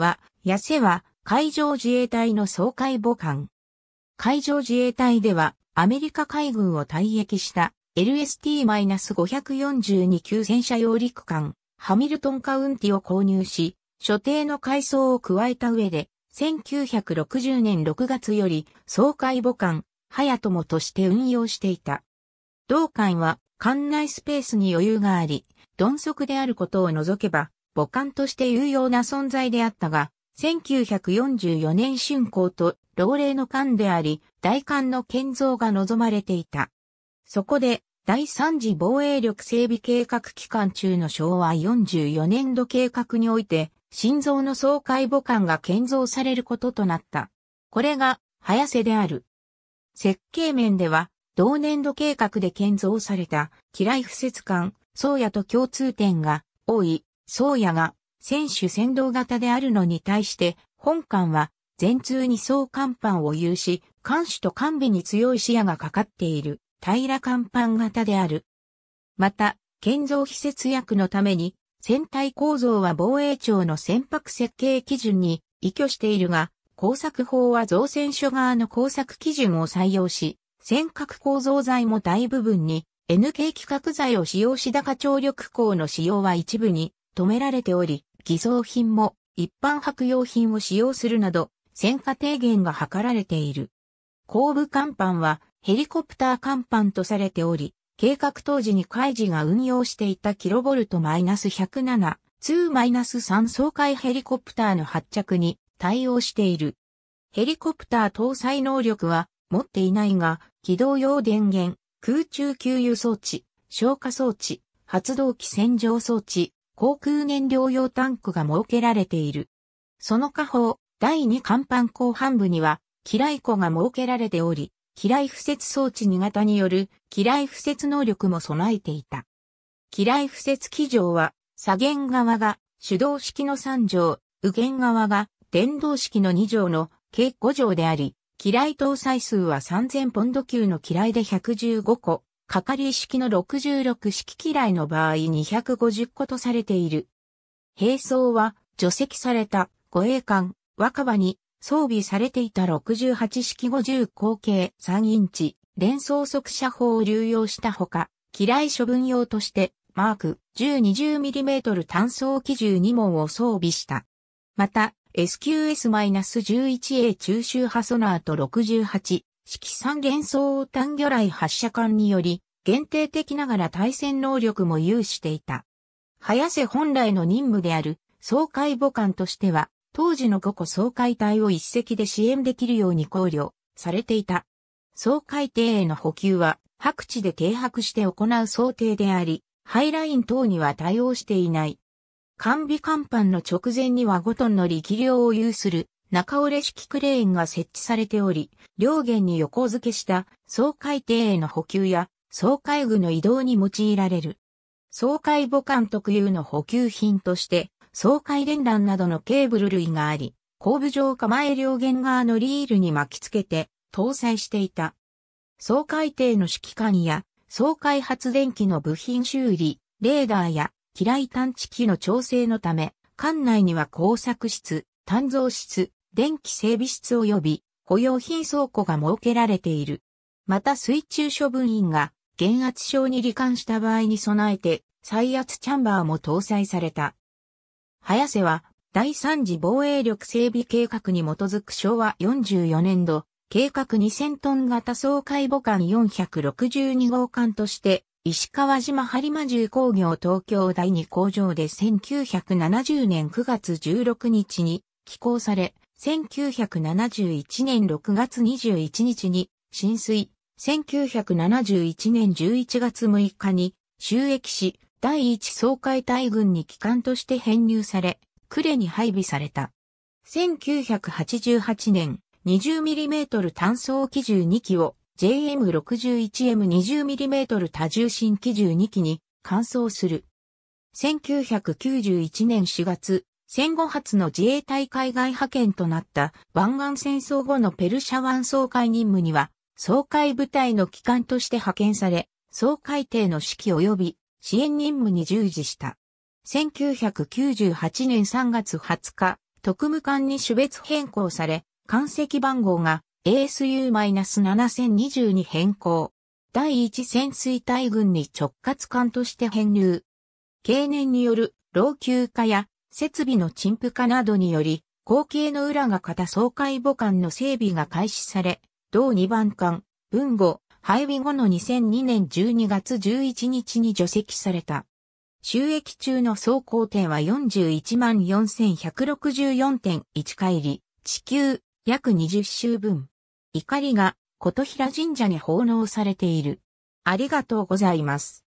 は、痩せは海上自衛隊の総海母艦。海上自衛隊では、アメリカ海軍を退役した LST-542 級戦車揚陸艦、ハミルトンカウンティを購入し、所定の改装を加えた上で、1960年6月より、総海母艦、ハヤトモとして運用していた。同艦は、艦内スペースに余裕があり、鈍足であることを除けば、母艦として有用な存在であったが、1944年春工と老齢の艦であり、大艦の建造が望まれていた。そこで、第3次防衛力整備計画期間中の昭和44年度計画において、心臓の総海母艦が建造されることとなった。これが、早瀬である。設計面では、同年度計画で建造された、機雷不設艦、宗谷と共通点が多い宗谷が選手先導型であるのに対して、本館は全通に総甲板を有し、艦首と艦尾に強い視野がかかっている平甲板型である。また、建造非節約のために、船体構造は防衛庁の船舶設計基準に依拠しているが、工作法は造船所側の工作基準を採用し、船舶構造材も大部分に NK 規格材を使用し高張力鋼の使用は一部に止められており、偽装品も一般白用品を使用するなど、戦火低減が図られている。後部甲板はヘリコプター甲板とされており、計画当時に海事が運用していたキロボルト -107、2-3総海ヘリコプターの発着に対応している。ヘリコプター搭載能力は持っていないが、機動用電源、空中給油装置、消火装置、発動機洗浄装置、航空燃料用タンクが設けられている。その下方、第2甲板後半部には、機雷庫が設けられており、機雷敷設装置2型による機雷敷設能力も備えていた。機雷敷設機場は、左舷側が手動式の3乗、右舷側が電動式の2乗の計5乗であり、機雷搭載数は3000ポンド級の機雷で115個、かかり式の66式嫌いの場合250個とされている。兵装は除籍された護衛艦若葉に装備されていた68式50口径3インチ連装速射砲を流用したほか、機雷処分用としてマーク 1020mm 単装機銃2門を装備した。また、SQS-11A 中周波ソナーと68式三連装単魚雷発射管により、限定的ながら対戦能力も有していた。早瀬本来の任務である、総海母艦としては、当時の5個総海隊を一隻で支援できるように考慮されていた。総海艇への補給は、白地で停泊して行う想定であり、ハイライン等には対応していない。完備甲板の直前には5トンの力量を有する中折れ式クレーンが設置されており、両舷に横付けした総海艇への補給や総海具の移動に用いられる。総海母艦特有の補給品として、総海連弾などのケーブル類があり、後部上構え両舷側のリールに巻き付けて搭載していた。総海艇の指揮官や総海発電機の部品修理、レーダーや機雷探知機の調整のため、艦内には工作室、炭造室、電気整備室及び保養品倉庫が設けられている。また水中処分員が減圧症に罹患した場合に備えて再圧チャンバーも搭載された。早瀬は第3次防衛力整備計画に基づく昭和44年度計画2000トン型総海母艦462号艦として石川島播磨重工業東京第2工場で1970年9月16日に寄港され、1971年6月21日に浸水、1971年11月6日に収益し、第一総会大軍に機関として編入され、呉に配備された。1988年、20mm 単装機銃2機を JM61M20mm 多重心機銃2機に換装する。1991年4月、戦後初の自衛隊海外派遣となった湾岸戦争後のペルシャ湾総会任務には、総会部隊の機関として派遣され、総会艇の指揮及び支援任務に従事した。1998年3月20日、特務艦に種別変更され、艦籍番号が ASU-7020 に変更。第一潜水隊軍に直轄艦として編入。経年による老朽化や設備の陳腐化などにより、後継の裏が型総会母艦の整備が開始され、同2番艦、文後、配備後の2002年12月11日に除籍された。収益中の総工程は414,164.1回り、地球約20周分。怒りが琴平神社に奉納されている。ありがとうございます。